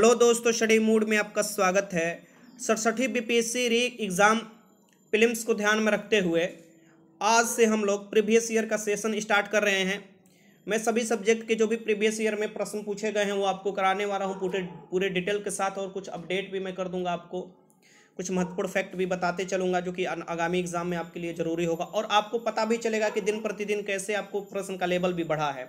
hello दोस्तों शडी mood में आपका स्वागत है सड़सठी बीपीएससी री एग्ज़ाम फिल्मस को ध्यान में रखते हुए आज से हम लोग प्रीवियस ईयर का सेशन स्टार्ट कर रहे हैं मैं सभी सब्जेक्ट के जो भी प्रीवियस ईयर में प्रश्न पूछे गए हैं वो आपको कराने वाला हूँ पूरे पूरे डिटेल के साथ और कुछ अपडेट भी मैं कर दूंगा आपको कुछ महत्वपूर्ण फैक्ट भी बताते चलूंगा जो कि आगामी एग्जाम में आपके लिए जरूरी होगा और आपको पता भी चलेगा कि दिन प्रतिदिन कैसे आपको प्रश्न का लेवल भी बढ़ा है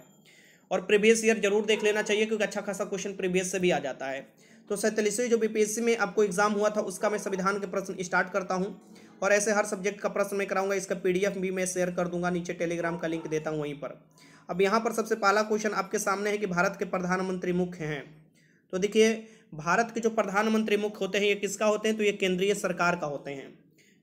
और प्रीवियस ईयर जरूर देख लेना चाहिए क्योंकि अच्छा खासा क्वेश्चन प्रीवियस से भी आ जाता है तो सैंतालीसवीं जो बीपीएससी में आपको एग्जाम हुआ था उसका मैं संविधान के प्रश्न स्टार्ट करता हूँ और ऐसे हर सब्जेक्ट का प्रश्न मैं कराऊंगा इसका पीडीएफ भी मैं शेयर कर दूंगा नीचे टेलीग्राम का लिंक देता हूँ वहीं पर अब यहाँ पर सबसे पहला क्वेश्चन आपके सामने है कि भारत के प्रधानमंत्री मुख्य हैं तो देखिए भारत के जो प्रधानमंत्री मुख्य होते हैं ये किसका होते हैं तो ये केंद्रीय सरकार का होते हैं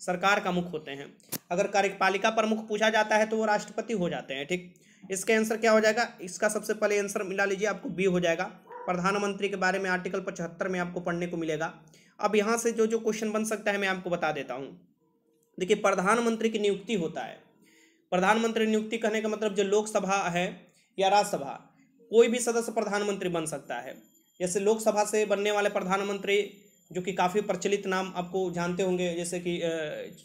सरकार का मुख्य होते हैं अगर कार्यपालिका प्रमुख पूछा जाता है तो वो राष्ट्रपति हो जाते हैं ठीक इसका आंसर क्या हो जाएगा इसका सबसे पहले आंसर मिला लीजिए आपको बी हो जाएगा प्रधानमंत्री के बारे में आर्टिकल पचहत्तर में आपको पढ़ने को मिलेगा अब यहाँ से जो जो क्वेश्चन बन सकता है मैं आपको बता देता हूँ देखिए प्रधानमंत्री की नियुक्ति होता है प्रधानमंत्री नियुक्ति कहने का मतलब जो लोकसभा है या राज्यसभा कोई भी सदस्य प्रधानमंत्री बन सकता है जैसे लोकसभा से बनने वाले प्रधानमंत्री जो कि काफ़ी प्रचलित नाम आपको जानते होंगे जैसे कि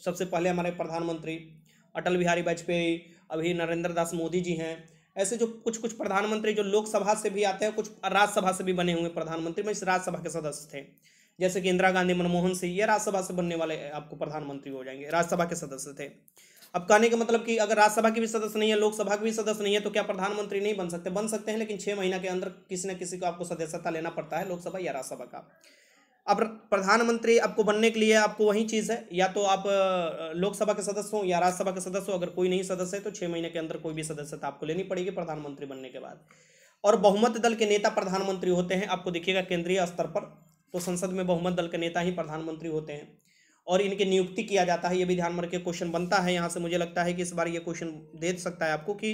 सबसे पहले हमारे प्रधानमंत्री अटल बिहारी वाजपेयी अभी नरेंद्र दास मोदी जी हैं ऐसे जो कुछ कुछ प्रधानमंत्री जो लोकसभा से भी आते हैं कुछ राज्यसभा से भी बने हुए प्रधानमंत्री में इस राज्यसभा के सदस्य थे जैसे कि इंदिरा गांधी मनमोहन सिंह ये राज्यसभा से बनने वाले आपको प्रधानमंत्री हो जाएंगे राज्यसभा के सदस्य थे अब कहने का मतलब कि अगर राज्यसभा के भी सदस्य नहीं है लोकसभा के भी सदस्य नहीं है तो क्या प्रधानमंत्री नहीं बन सकते बन सकते हैं लेकिन छः महीना के अंदर किसी न किसी को आपको सदस्यता लेना पड़ता है लोकसभा या राज्यसभा का अब प्रधानमंत्री आपको बनने के लिए आपको वही चीज़ है या तो आप लोकसभा के सदस्य हो या राज्यसभा के सदस्य हो अगर कोई नहीं सदस्य है तो छः महीने के अंदर कोई भी सदस्यता आपको लेनी पड़ेगी प्रधानमंत्री बनने के बाद और बहुमत दल के नेता प्रधानमंत्री होते हैं आपको देखिएगा केंद्रीय स्तर पर तो संसद में बहुमत दल के नेता ही प्रधानमंत्री होते हैं और इनके नियुक्ति किया जाता है ये भी ध्यान में रखिए क्वेश्चन बनता है यहाँ से मुझे लगता है कि इस बार ये क्वेश्चन दे सकता है आपको कि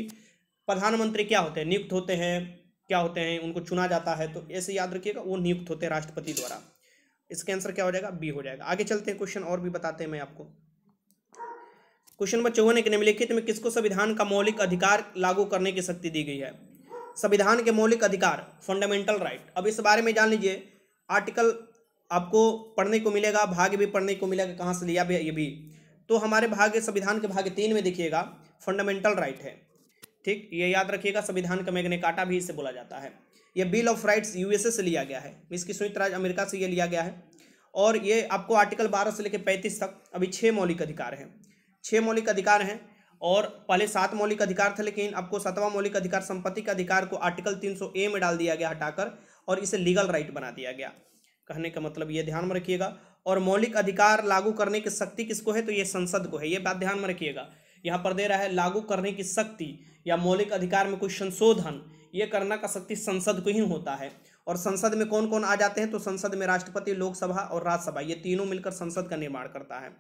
प्रधानमंत्री क्या होते हैं नियुक्त होते हैं क्या होते हैं उनको चुना जाता है तो ऐसे याद रखिएगा वो नियुक्त होते हैं राष्ट्रपति द्वारा इसका आंसर क्या हो जाएगा बी हो जाएगा आगे चलते हैं क्वेश्चन और भी बताते हैं मैं आपको क्वेश्चन नंबर चौवन एक निम्नलिखित में किसको संविधान का मौलिक अधिकार लागू करने की शक्ति दी गई है संविधान के मौलिक अधिकार फंडामेंटल राइट अब इस बारे में जान लीजिए आर्टिकल आपको पढ़ने को मिलेगा भाग भी पढ़ने को मिलेगा कहाँ से लिया भी ये भी तो हमारे भाग संविधान के भाग तीन में देखिएगा फंडामेंटल राइट है ठीक ये याद रखिएगा संविधान का मैगने काटा भी इसे बोला जाता है ये बिल ऑफ राइट्स यूएसए से लिया गया है मीन्स की संयुक्त राज्य अमेरिका से ये लिया गया है और ये आपको आर्टिकल बारह से लेकर पैंतीस तक अभी छः मौलिक अधिकार हैं छः मौलिक अधिकार हैं और पहले सात मौलिक अधिकार थे लेकिन आपको सातवां मौलिक अधिकार संपत्ति के अधिकार को आर्टिकल तीन ए में डाल दिया गया हटाकर और इसे लीगल राइट बना दिया गया कहने का मतलब ये ध्यान में रखिएगा और मौलिक अधिकार लागू करने की शक्ति किसको है तो ये संसद को है ये बात ध्यान में रखिएगा यहाँ पर दे रहा है लागू करने की शक्ति या मौलिक अधिकार में कोई संशोधन ये करना का शक्ति संसद को ही होता है और संसद में कौन कौन आ जाते हैं तो संसद में राष्ट्रपति लोकसभा और राज्यसभा ये तीनों मिलकर संसद का निर्माण करता है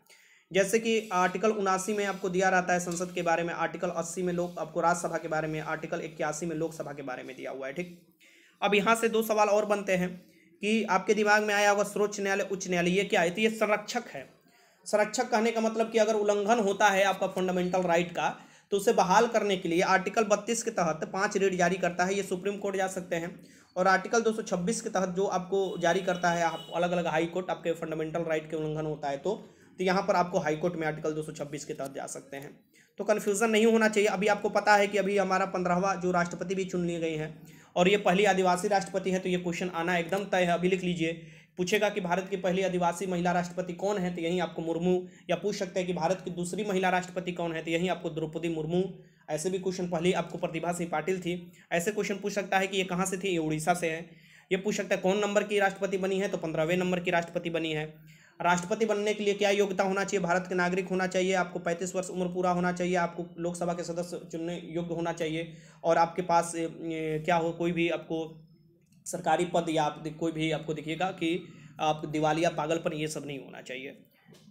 जैसे कि आर्टिकल उनासी में आपको दिया रहता है संसद के बारे में आर्टिकल अस्सी में लोग आपको राज्यसभा के बारे में आर्टिकल इक्यासी में लोकसभा के बारे में दिया हुआ है ठीक अब यहाँ से दो सवाल और बनते हैं कि आपके दिमाग में आया होगा सर्वोच्च न्यायालय उच्च न्यायालय ये क्या है तो ये संरक्षक है संरक्षक कहने का मतलब कि अगर उल्लंघन होता है आपका फंडामेंटल राइट का तो उसे बहाल करने के लिए आर्टिकल बत्तीस के तहत पाँच रेट जारी करता है ये सुप्रीम कोर्ट जा सकते हैं और आर्टिकल 226 के तहत जो आपको जारी करता है आप अलग अलग हाई कोर्ट आपके फंडामेंटल राइट के उल्लंघन होता है तो तो यहाँ पर आपको हाई कोर्ट में आर्टिकल 226 के तहत जा सकते हैं तो कन्फ्यूज़न नहीं होना चाहिए अभी आपको पता है कि अभी हमारा पंद्रहवा जो राष्ट्रपति भी चुन लिए गए हैं और ये पहली आदिवासी राष्ट्रपति है तो ये क्वेश्चन आना एकदम तय है अभी लिख लीजिए पूछेगा कि भारत की पहली आदिवासी महिला राष्ट्रपति कौन है तो यहीं आपको मुर्मू या पूछ सकते हैं कि भारत की दूसरी महिला राष्ट्रपति कौन है तो यहीं आपको द्रौपदी मुर्मू ऐसे भी क्वेश्चन पहले आपको प्रतिभा सिंह पाटिल थी ऐसे क्वेश्चन पूछ सकता है कि ये कहाँ से थी ये उड़ीसा से है ये पूछ सकता है कौन नंबर की राष्ट्रपति बनी है तो पंद्रहवें नंबर की राष्ट्रपति बनी है राष्ट्रपति बनने के लिए क्या योग्यता होना चाहिए भारत के नागरिक होना चाहिए आपको पैंतीस वर्ष उम्र पूरा होना चाहिए आपको लोकसभा के सदस्य चुनने योग्य होना चाहिए और आपके पास क्या हो कोई भी आपको सरकारी पद या आप कोई भी आपको दिखिएगा कि आप दिवालिया पागलपन ये सब नहीं होना चाहिए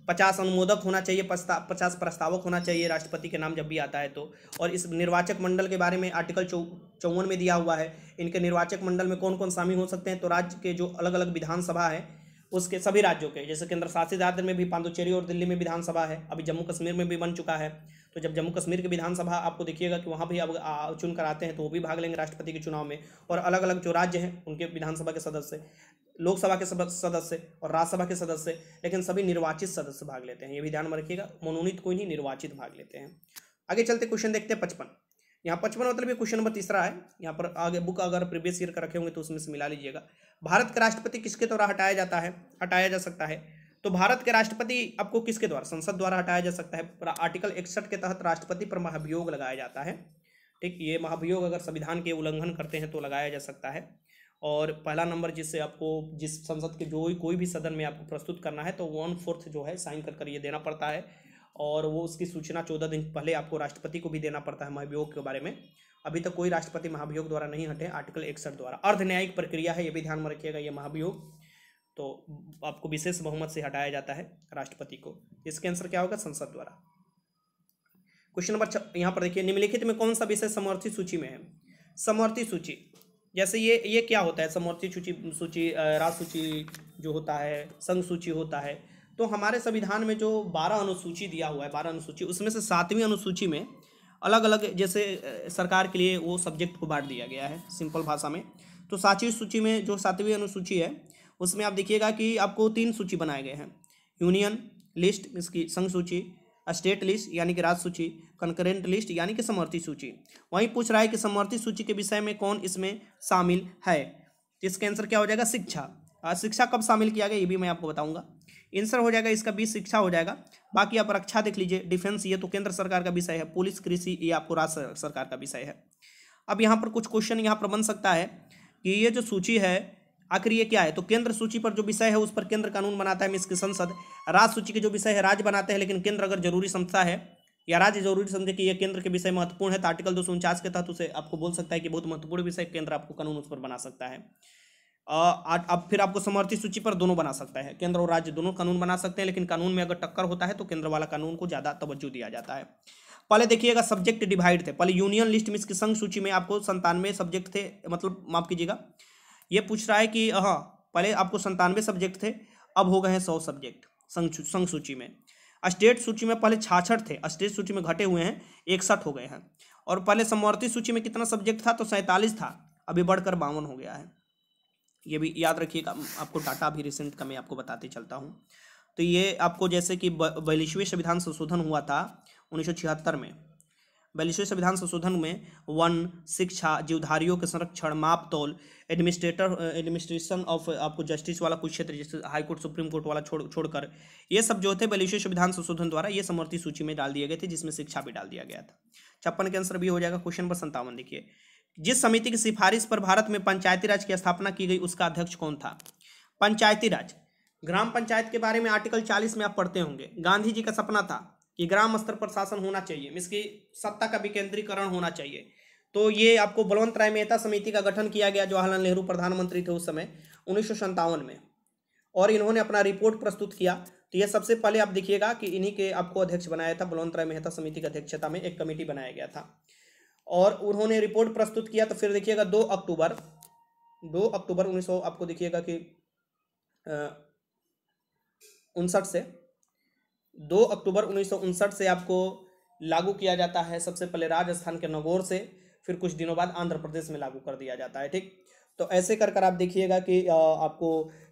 पचास अनुमोदक होना चाहिए प्रस्ताव पचास प्रस्तावक होना चाहिए राष्ट्रपति के नाम जब भी आता है तो और इस निर्वाचक मंडल के बारे में आर्टिकल चौवन में दिया हुआ है इनके निर्वाचक मंडल में कौन कौन शामिल हो सकते हैं तो राज्य के जो अलग अलग विधानसभा है उसके सभी राज्यों के जैसे केंद्र शासित राज्य में भी पांडुचेरी और दिल्ली में विधानसभा है अभी जम्मू कश्मीर में भी बन चुका है तो जब जम्मू कश्मीर की विधानसभा आपको देखिएगा कि वहाँ भी अब चुन कर आते हैं तो वो भी भाग लेंगे राष्ट्रपति के चुनाव में और अलग अलग जो राज्य हैं उनके विधानसभा के सदस्य लोकसभा के सदस्य और राज्यसभा के सदस्य लेकिन सभी निर्वाचित सदस्य भाग लेते हैं ये भी ध्यान में रखिएगा मनोनीत कोई नहीं निर्वाचित भाग लेते हैं आगे चलते क्वेश्चन देखते हैं पचपन यहाँ पचपन मतलब ये क्वेश्चन नंबर तीसरा है यहाँ पर आगे बुक अगर प्रीवियस ईयर का रखे होंगे तो उसमें से मिला लीजिएगा भारत का राष्ट्रपति किसके द्वारा तो हटाया जाता है हटाया जा सकता है तो भारत के राष्ट्रपति आपको किसके द्वारा संसद द्वारा हटाया जा सकता है आर्टिकल इकसठ के तहत राष्ट्रपति पर महाभियोग लगाया जाता है ठीक ये महाभियोग अगर संविधान के उल्लंघन करते हैं तो लगाया जा सकता है और पहला नंबर जिससे आपको जिस संसद के जो कोई भी सदन में आपको प्रस्तुत करना है तो वन फोर्थ जो है साइन कर कर ये देना पड़ता है और वो उसकी सूचना चौदह दिन पहले आपको राष्ट्रपति को भी देना पड़ता है महाभियोग के बारे में अभी तक कोई राष्ट्रपति महाभियोग द्वारा नहीं हटे आर्टिकल इकसठ द्वारा अर्धन्यायिक प्रक्रिया है ये भी ध्यान में रखिएगा ये महाभियोग तो आपको विशेष बहुमत से हटाया जाता है राष्ट्रपति को इसके आंसर क्या होगा संसद द्वारा क्वेश्चन नंबर यहाँ पर देखिए निम्नलिखित में कौन सा विषय समर्थित सूची में है समर्थी सूची जैसे ये ये क्या होता है समर्थित सूची सूची राज सूची जो होता है संघ सूची होता है तो हमारे संविधान में जो बारह अनुसूची दिया हुआ है बारह अनुसूची उसमें से सातवीं अनुसूची में अलग अलग जैसे सरकार के लिए वो सब्जेक्ट को बांट दिया गया है सिंपल भाषा में तो सातवीं सूची में जो सातवीं अनुसूची है उसमें आप देखिएगा कि आपको तीन सूची बनाए गए हैं यूनियन लिस्ट इसकी संघ सूची स्टेट लिस्ट यानी कि राज्य सूची कंकरेंट लिस्ट यानी कि समर्थी सूची वहीं पूछ रहा है कि समर्थी सूची के विषय में कौन इसमें शामिल है इसका आंसर क्या हो जाएगा शिक्षा शिक्षा कब शामिल किया गया ये भी मैं आपको बताऊंगा आंसर हो जाएगा इसका बीस शिक्षा हो जाएगा बाकी आप रक्षा देख लीजिए डिफेंस ये तो केंद्र सरकार का विषय है पुलिस कृषि ये आपको राज्य सरकार का विषय है अब यहाँ पर कुछ क्वेश्चन यहाँ पर बन सकता है कि ये जो सूची है आखिर ये क्या है तो केंद्र सूची पर जो विषय है उस पर केंद्र कानून बनाता है मीन्स की संसद राज्य सूची के जो विषय है राज्य बनाते हैं लेकिन केंद्र अगर जरूरी संस्था है या राज्य जरूरी समझे कि यह केंद्र के विषय महत्वपूर्ण है तो आर्टिकल दो के तहत उसे आपको बोल सकता है कि बहुत महत्वपूर्ण विषय केंद्र आपको कानून उस पर बना सकता है अब फिर आपको समर्थित सूची पर दोनों बना सकता है केंद्र और राज्य दोनों कानून बना सकते हैं लेकिन कानून में अगर टक्कर होता है तो केंद्र वाला कानून को ज़्यादा तवज्जो दिया जाता है पहले देखिएगा सब्जेक्ट डिवाइड थे पहले यूनियन लिस्ट मिस की संघ सूची में आपको संतानवे सब्जेक्ट थे मतलब माफ कीजिएगा ये पूछ रहा है कि हाँ पहले आपको संतानवे सब्जेक्ट थे अब हो गए हैं सौ सब्जेक्ट संघ सूची में स्टेट सूची में पहले छाछठ थे स्टेट सूची में घटे हुए हैं इकसठ हो गए हैं और पहले समवर्ती सूची में कितना सब्जेक्ट था तो सैंतालीस था अभी बढ़कर बावन हो गया है ये भी याद रखिएगा आपको डाटा भी रिसेंट का मैं आपको बताते चलता हूँ तो ये आपको जैसे कि बैलिशवी संविधान संशोधन हुआ था उन्नीस में बयालीसवें संविधान संशोधन में वन शिक्षा जीवधारियों के संरक्षण माप तोल एडमिनिस्ट्रेटर एडमिनिस्ट्रेशन ऑफ आपको जस्टिस वाला कुछ क्षेत्र जैसे हाईकोर्ट सुप्रीम कोर्ट वाला छोड़ छोड़कर ये सब जो थे बयालीसवें संविधान संशोधन द्वारा ये समर्थि सूची में डाल दिए गए थे जिसमें शिक्षा भी डाल दिया गया था छप्पन के आंसर भी हो जाएगा क्वेश्चन नंबर संतावन देखिए जिस समिति की सिफारिश पर भारत में पंचायती राज की स्थापना की गई उसका अध्यक्ष कौन था पंचायती राज ग्राम पंचायत के बारे में आर्टिकल 40 में आप पढ़ते होंगे गांधी जी का सपना था कि ग्राम स्तर पर शासन होना चाहिए मीन्स की सत्ता का विकेंद्रीकरण होना चाहिए तो ये आपको बलवंत राय मेहता समिति का गठन किया गया जवाहरलाल नेहरू प्रधानमंत्री थे उस समय उन्नीस में और इन्होंने अपना रिपोर्ट प्रस्तुत किया तो ये सबसे पहले आप देखिएगा कि इन्हीं के आपको अध्यक्ष बनाया था बलवंत राय मेहता समिति की अध्यक्षता में एक कमेटी बनाया गया था और उन्होंने रिपोर्ट प्रस्तुत किया तो फिर देखिएगा दो अक्टूबर दो अक्टूबर उन्नीस आपको देखिएगा कि उनसठ से दो अक्टूबर उन्नीस से आपको लागू किया जाता है सबसे पहले राजस्थान के नगौर से फिर कुछ दिनों बाद आंध्र प्रदेश में लागू कर दिया जाता है ठीक तो ऐसे कर कर आप देखिएगा कि आपको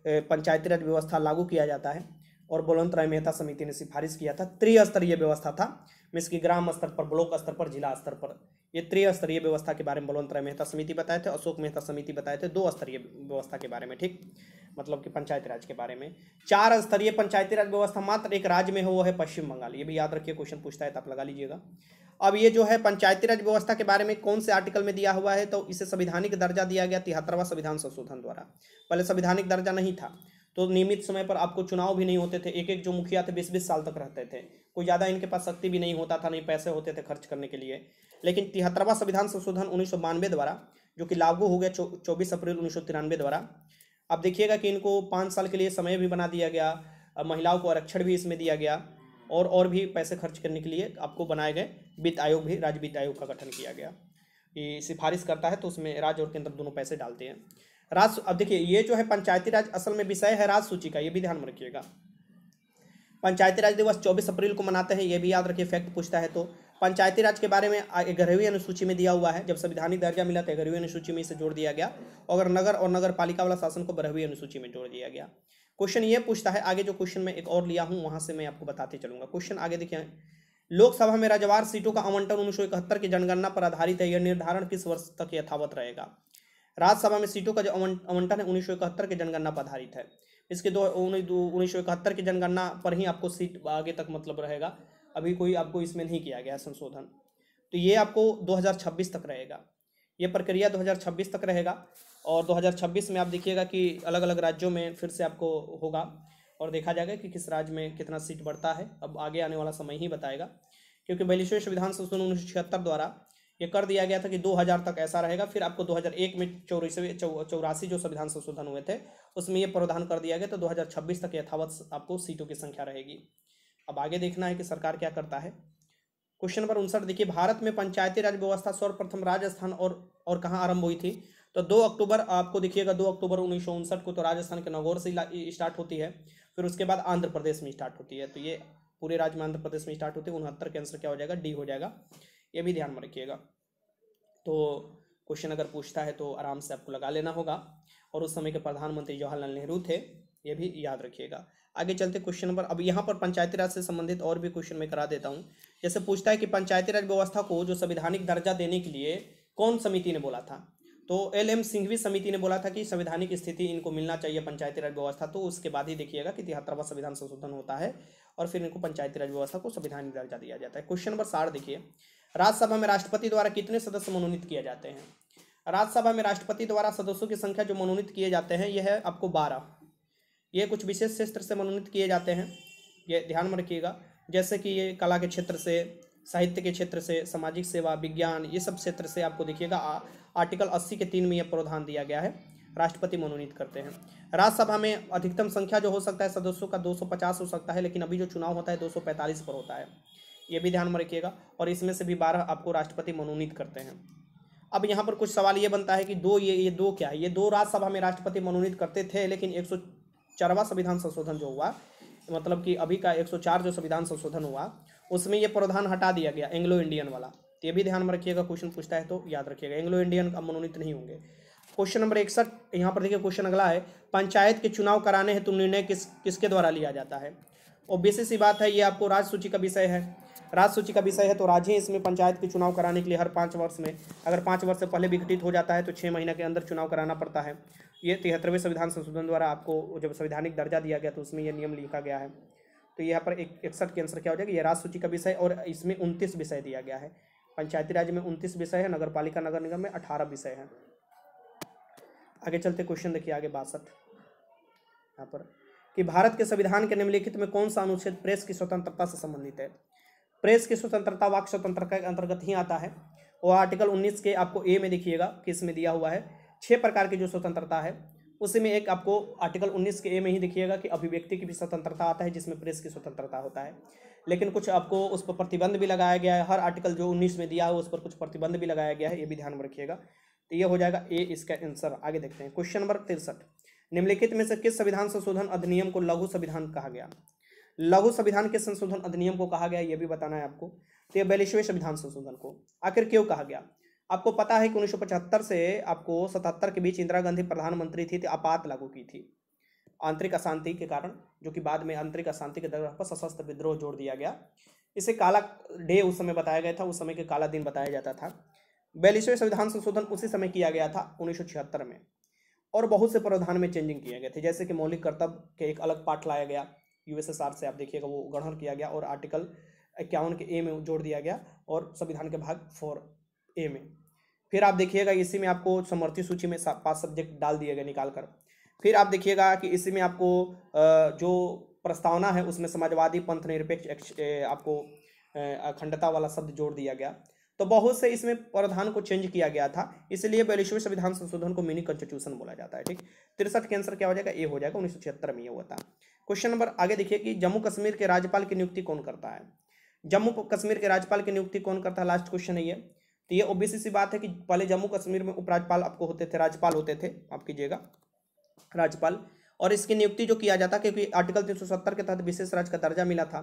पंचायती राज व्यवस्था लागू किया जाता है और बलवंत राय मेहता समिति ने सिफारिश किया था त्रिस्तरीय व्यवस्था था मिस की ग्राम स्तर पर ब्लॉक स्तर पर जिला स्तर पर ये त्रिस्तरीय व्यवस्था के बारे में बलवंत राय मेहता समिति बताए थे अशोक मेहता समिति बताए थे दो स्तरीय व्यवस्था के बारे में ठीक मतलब कि पंचायती राज के बारे में चार स्तरीय पंचायती राज व्यवस्था मात्र एक राज्य में हो वो है पश्चिम बंगाल ये भी याद रखिए क्वेश्चन पूछता है तो आप लगा लीजिएगा अब ये जो है पंचायती राज व्यवस्था के बारे में कौन से आर्टिकल में दिया हुआ है तो इसे संविधानिक दर्जा दिया गया तिहत्तरवा संविधान संशोधन द्वारा पहले संविधानिक दर्जा नहीं था तो नियमित समय पर आपको चुनाव भी नहीं होते थे एक एक जो मुखिया थे बीस बीस साल तक रहते थे कोई ज़्यादा इनके पास शक्ति भी नहीं होता था नहीं पैसे होते थे खर्च करने के लिए लेकिन तिहत्तरवा संविधान संशोधन उन्नीस द्वारा जो कि लागू हो गया चौबीस अप्रैल उन्नीस द्वारा आप देखिएगा कि इनको पाँच साल के लिए समय भी बना दिया गया महिलाओं को आरक्षण भी इसमें दिया गया और और भी पैसे खर्च करने के लिए आपको बनाए गए वित्त आयोग भी राज्य वित्त आयोग का गठन किया गया ये सिफारिश करता है तो उसमें राज्य और केंद्र दोनों पैसे डालते हैं राज अब देखिए ये जो है पंचायती राज असल में विषय है राज सूची का ये भी ध्यान में रखिएगा पंचायती राज दिवस चौबीस अप्रैल को मनाते हैं ये भी याद रखिए फैक्ट पूछता है तो पंचायती राज के बारे में ग्यारहवीं अनुसूची में दिया हुआ है जब संविधानिक दर्जा मिला तो ग्यारहवीं अनुसूची में इसे जोड़ दिया गया और नगर और नगर पालिका वाला शासन को बारहवीं अनुसूची में जोड़ दिया गया क्वेश्चन ये पूछता है आगे जो क्वेश्चन मैं एक और लिया हूँ वहाँ से मैं आपको बताते चलूंगा क्वेश्चन आगे देखिए लोकसभा में राजवार सीटों का आवंटन उन्नीस की जनगणना पर आधारित है यह निर्धारण किस वर्ष तक यथावत रहेगा राज्यसभा में सीटों का जो आवंटन है उन्नीस की जनगणना पर आधारित है इसके दो उन्नीस सौ इकहत्तर की जनगणना पर ही आपको सीट आगे तक मतलब रहेगा अभी कोई आपको इसमें नहीं किया गया संशोधन तो ये आपको 2026 तक रहेगा ये प्रक्रिया 2026 तक रहेगा और 2026 में आप देखिएगा कि अलग अलग राज्यों में फिर से आपको होगा और देखा जाएगा कि किस राज्य में कितना सीट बढ़ता है अब आगे आने वाला समय ही बताएगा क्योंकि बहलेश्वर विधान संशोधन उन्नीस द्वारा ये कर दिया गया था कि 2000 तक ऐसा रहेगा फिर आपको 2001 में चौरासी चौरासी जो संविधान संशोधन हुए थे उसमें ये प्रावधान कर दिया गया तो 2026 तक यथावत आपको सीटों की संख्या रहेगी अब आगे देखना है कि सरकार क्या करता है क्वेश्चन नंबर उनसठ देखिए भारत में पंचायती राज व्यवस्था सर्वप्रथम राजस्थान और और कहाँ आरंभ हुई थी तो दो अक्टूबर आपको देखिएगा दो अक्टूबर उन्नीस को तो राजस्थान के नगौर से स्टार्ट होती है फिर उसके बाद आंध्र प्रदेश में स्टार्ट होती है तो ये पूरे राज्य में आंध्र प्रदेश में स्टार्ट होती है उनहत्तर के आंसर क्या हो जाएगा डी हो जाएगा ये भी ध्यान में रखिएगा तो क्वेश्चन अगर पूछता है तो आराम से आपको लगा लेना होगा और उस समय के प्रधानमंत्री जवाहरलाल नेहरू थे ये भी याद रखिएगा आगे चलते क्वेश्चन नंबर अब यहाँ पर पंचायती राज से संबंधित और भी क्वेश्चन मैं करा देता हूँ जैसे पूछता है कि पंचायती राज व्यवस्था को जो संविधानिक दर्जा देने के लिए कौन समिति ने बोला था तो एल एम सिंघवी समिति ने बोला था कि संविधानिक स्थिति इनको मिलना चाहिए पंचायती राज व्यवस्था तो उसके बाद ही देखिएगा कि तिहत्तरवा संविधान संशोधन होता है और फिर इनको पंचायती राज व्यवस्था को संविधानिक दर्जा दिया जाता है क्वेश्चन नंबर साठ देखिए राज्यसभा में राष्ट्रपति द्वारा कितने सदस्य मनोनीत किए जाते हैं राज्यसभा में राष्ट्रपति द्वारा सदस्यों की संख्या जो मनोनीत किए जाते हैं यह है आपको बारह ये कुछ विशेष क्षेत्र से मनोनीत किए जाते हैं ये ध्यान में रखिएगा जैसे कि ये कला के क्षेत्र से साहित्य के क्षेत्र से सामाजिक सेवा विज्ञान ये सब क्षेत्र से आपको देखिएगा आर्टिकल अस्सी के तीन में यह प्रावधान दिया गया है राष्ट्रपति मनोनीत करते हैं राज्यसभा में अधिकतम संख्या जो हो सकता है सदस्यों का 250 हो सकता है लेकिन अभी जो चुनाव होता है 245 पर होता है ये भी ध्यान में रखिएगा और इसमें से भी बारह आपको राष्ट्रपति मनोनीत करते हैं अब यहाँ पर कुछ सवाल ये बनता है कि दो ये ये दो क्या है ये दो राज्यसभा में राष्ट्रपति मनोनीत करते थे लेकिन एक चारवा संविधान संशोधन जो हुआ मतलब कि अभी का 104 जो संविधान संशोधन हुआ उसमें ये प्रावधान हटा दिया गया एंग्लो इंडियन वाला ये भी ध्यान में रखिएगा क्वेश्चन पूछता है तो याद रखिएगा एंग्लो इंडियन का मनोनीत नहीं होंगे क्वेश्चन नंबर इकसठ यहाँ पर देखिए क्वेश्चन अगला है पंचायत के चुनाव कराने हैं तो निर्णय किस किसके द्वारा लिया जाता है और बेसिस सी बात है ये आपको राज सूची का विषय है राजसूची का विषय है तो राज्य इसमें पंचायत के चुनाव कराने के लिए हर पाँच वर्ष में अगर पाँच वर्ष से पहले विघटित हो जाता है तो छः महीने के अंदर चुनाव कराना पड़ता है ये तिहत्तरवें संविधान संशोधन द्वारा आपको जब संवैधानिक दर्जा दिया गया तो उसमें यह नियम लिखा गया है तो यहाँ पर एक इकसठ के आंसर क्या हो जाएगा ये राजसूची सूची का विषय और इसमें उनतीस विषय दिया गया है पंचायती राज में उनतीस विषय है नगर पालिका नगर निगम में अठारह विषय है आगे चलते क्वेश्चन देखिए आगे बासठ यहाँ पर कि भारत के संविधान के निम्नलिखित में कौन सा अनुच्छेद प्रेस की स्वतंत्रता से संबंधित है प्रेस की स्वतंत्रता वाक स्वतंत्रता के अंतर्गत ही आता है और आर्टिकल 19 के आपको ए में देखिएगा कि इसमें दिया हुआ है छः प्रकार की जो स्वतंत्रता है उसी में एक आपको आर्टिकल 19 के ए में ही देखिएगा कि अभिव्यक्ति की भी स्वतंत्रता आता है जिसमें प्रेस की स्वतंत्रता होता है लेकिन कुछ आपको उस पर प्रतिबंध भी लगाया गया है हर आर्टिकल जो उन्नीस में दिया है उस पर कुछ प्रतिबंध भी लगाया गया है ये भी ध्यान में रखिएगा तो ये हो जाएगा ए इसका आंसर आगे देखते हैं क्वेश्चन नंबर तिरसठ निम्नलिखित में से किस संविधान संशोधन अधिनियम को लघु संविधान कहा गया लघु संविधान के संशोधन अधिनियम को कहा गया यह भी बताना है आपको तो यह बयालीसवें संविधान संशोधन को आखिर क्यों कहा गया आपको पता है कि उन्नीस से आपको सतहत्तर के बीच इंदिरा गांधी प्रधानमंत्री थी तो आपात लागू की थी आंतरिक अशांति के कारण जो कि बाद में आंतरिक अशांति के दर पर सशस्त्र विद्रोह जोड़ दिया गया इसे काला डे उस समय बताया गया था उस समय के काला दिन बताया जाता था बयालीसवें संविधान संशोधन उसी समय किया गया था उन्नीस में और बहुत से प्रावधान में चेंजिंग किए गए थे जैसे कि मौलिक कर्तव्य के एक अलग पाठ लाया गया यूएसएसआर से आप देखिएगा वो ग्रहण किया गया और आर्टिकल इक्यावन के ए में जोड़ दिया गया और संविधान के भाग फोर ए में फिर आप देखिएगा इसी में आपको समर्थी सूची में पांच सब्जेक्ट डाल दिए गए निकाल कर फिर आप देखिएगा कि इसी में आपको जो प्रस्तावना है उसमें समाजवादी पंथ निरपेक्ष आपको अखंडता वाला शब्द जोड़ दिया गया तो बहुत से इसमें प्रावधान को चेंज किया गया था इसलिए बयालीसवें संविधान संशोधन को मिनी कॉन्स्टिट्यूशन बोला जाता है ठीक तिरसठ के आंसर क्या हो जाएगा ए हो जाएगा उन्नीस में ये हुआ था क्वेश्चन नंबर आगे देखिए कि जम्मू कश्मीर के राज्यपाल की नियुक्ति कौन करता है जम्मू कश्मीर के राज्यपाल की नियुक्ति कौन करता है लास्ट क्वेश्चन है ये तो ये ओबीसी सी बात है कि पहले जम्मू कश्मीर में उपराज्यपाल आपको होते थे राज्यपाल होते थे आप कीजिएगा राज्यपाल और इसकी नियुक्ति जो किया जाता क्योंकि आर्टिकल 370 के तहत विशेष राज्य का दर्जा मिला था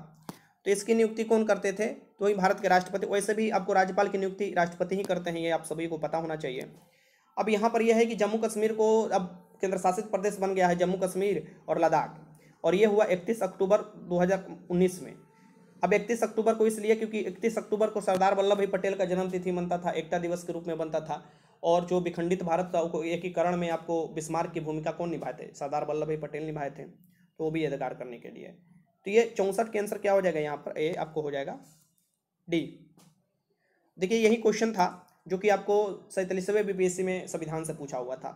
तो इसकी नियुक्ति कौन करते थे तो वही भारत के राष्ट्रपति वैसे भी आपको राज्यपाल की नियुक्ति राष्ट्रपति ही करते हैं ये आप सभी को पता होना चाहिए अब यहाँ पर यह है कि जम्मू कश्मीर को अब केंद्र शासित प्रदेश बन गया है जम्मू कश्मीर और लद्दाख और ये हुआ इकतीस अक्टूबर 2019 में अब इकतीस अक्टूबर को इसलिए क्योंकि इकतीस अक्टूबर को सरदार वल्लभ भाई पटेल का जन्मतिथि बनता था एकता दिवस के रूप में बनता था और जो विखंडित भारत था एकीकरण में आपको बिस्मार्क की भूमिका कौन निभाए थे सरदार वल्लभ भाई पटेल निभाए थे तो वो भी यादगार करने के लिए तो ये चौंसठ के आंसर क्या हो जाएगा यहाँ पर ए आपको हो जाएगा डी देखिए यही क्वेश्चन था जो कि आपको सैंतालीसवें बीपीएससी में संविधान से पूछा हुआ था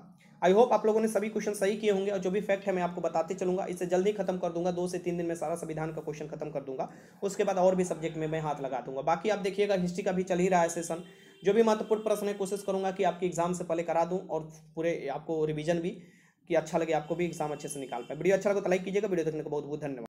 आई होप आप लोगों ने सभी क्वेश्चन सही किए होंगे और जो भी फैक्ट है मैं आपको बताते चलूंगा इसे जल्दी खत्म कर दूंगा दो से तीन दिन में सारा संविधान का क्वेश्चन खत्म कर दूंगा उसके बाद और भी सब्जेक्ट में मैं हाथ लगा दूंगा बाकी आप देखिएगा हिस्ट्री का भी चल ही रहा है सेशन जो भी महत्वपूर्ण प्रश्न है कोशिश करूंगा कि आपके एग्जाम से पहले करा दूँ और पूरे आपको रिविजन भी कि अच्छा लगे आपको भी एग्जाम अच्छे से निकाल पाए वीडियो अच्छा लगे तो लाइक कीजिएगा वीडियो देखने को बहुत बहुत धन्यवाद